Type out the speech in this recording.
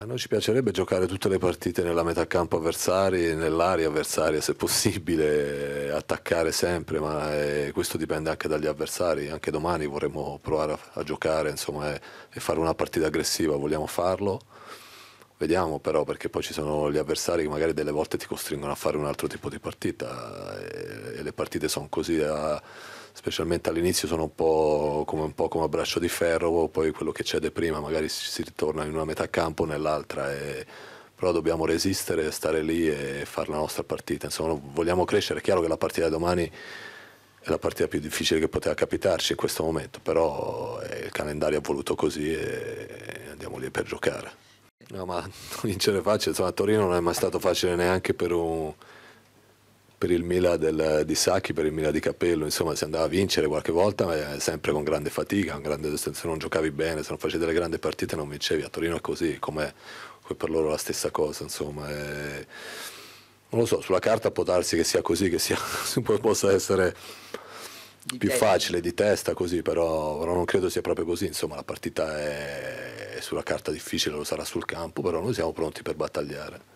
A noi ci piacerebbe giocare tutte le partite nella metà campo avversari, nell'area avversaria se possibile, attaccare sempre, ma eh, questo dipende anche dagli avversari. Anche domani vorremmo provare a, a giocare insomma, e, eh, e, fare una partita aggressiva, vogliamo farlo. Vediamo però perché poi ci sono gli avversari che magari delle volte ti costringono a fare un altro tipo di partita e, eh, e le partite sono così a specialmente all'inizio sono un po' come, un po come a braccio di ferro, poi quello che cede prima magari si ritorna in una metà campo o nell'altra. E, però dobbiamo resistere, stare lì e fare la nostra partita. Insomma, vogliamo crescere. È chiaro che la partita di domani è la partita più difficile che poteva capitarci in questo momento, però eh, il calendario ha voluto così e andiamo lì per giocare. No, ma non vincere facile, insomma, a Torino non è mai stato facile neanche per un per il Mila del, di Sacchi, per il Mila di Capello, insomma si andava a vincere qualche volta, ma eh, sempre con grande fatica, con grande, se non giocavi bene, se non facevi delle grandi partite non vincevi, a Torino è così, come per loro la stessa cosa, insomma. E, non lo so, sulla carta può darsi che sia così, che sia, possa essere più testa. facile di testa così, però, però, non credo sia proprio così, insomma la partita è, è sulla carta difficile, lo sarà sul campo, però noi siamo pronti per battagliare.